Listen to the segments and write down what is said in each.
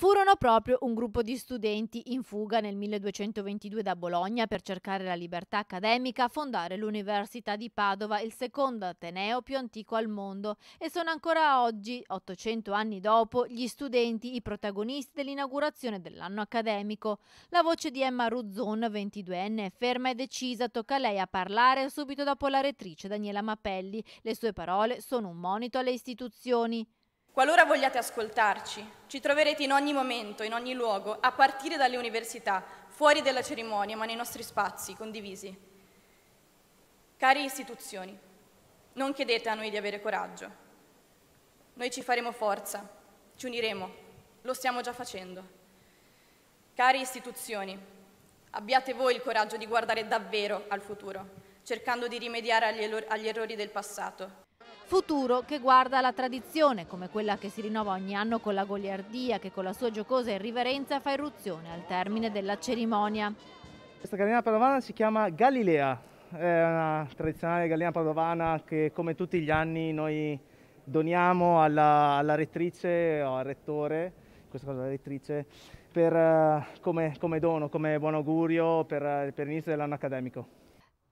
furono proprio un gruppo di studenti in fuga nel 1222 da Bologna per cercare la libertà accademica a fondare l'Università di Padova, il secondo ateneo più antico al mondo e sono ancora oggi, 800 anni dopo, gli studenti i protagonisti dell'inaugurazione dell'anno accademico. La voce di Emma Ruzzon, 22enne, è ferma e decisa, tocca a lei a parlare subito dopo la rettrice Daniela Mappelli. Le sue parole sono un monito alle istituzioni. Qualora vogliate ascoltarci, ci troverete in ogni momento, in ogni luogo, a partire dalle università, fuori dalla cerimonia, ma nei nostri spazi condivisi. Cari istituzioni, non chiedete a noi di avere coraggio. Noi ci faremo forza, ci uniremo, lo stiamo già facendo. Cari istituzioni, abbiate voi il coraggio di guardare davvero al futuro, cercando di rimediare agli, errori del passato Futuro che guarda alla tradizione, come quella che si rinnova ogni anno con la goliardia, che con la sua giocosa irriverenza fa irruzione al termine della cerimonia. Questa gallina padovana si chiama Galilea, è una tradizionale gallina padovana che come tutti gli anni noi doniamo alla, alla rettrice o al rettore, questa cosa la rettrice, per, eh, come, come, dono, come buon augurio per, eh, per l'inizio dell'anno accademico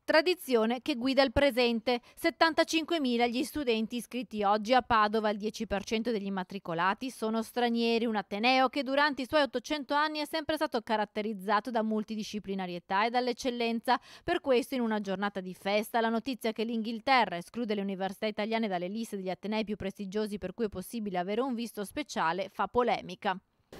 tradizione che guida il presente. 75.000 gli studenti iscritti oggi a Padova, il 10% degli immatricolati sono stranieri, un ateneo che durante i suoi 800 anni è sempre stato caratterizzato da multidisciplinarietà e dall'eccellenza. Per questo in una giornata di festa la notizia che l'Inghilterra esclude le università italiane dalle liste degli atenei più prestigiosi per cui è possibile avere un visto speciale fa polemica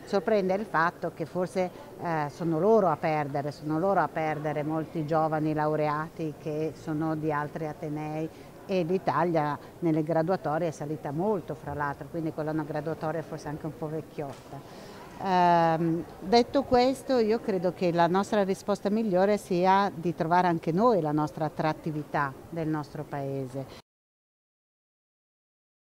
sorprende il fatto che forse eh, sono loro a perdere, sono loro a perdere molti giovani laureati che sono di altri atenei e l'Italia nelle graduatorie è salita molto fra l'altro, quindi quella è una graduatoria forse anche un po' vecchiotta. Eh, detto questo io credo che la nostra risposta migliore sia di trovare anche noi la nostra attrattività del nostro paese.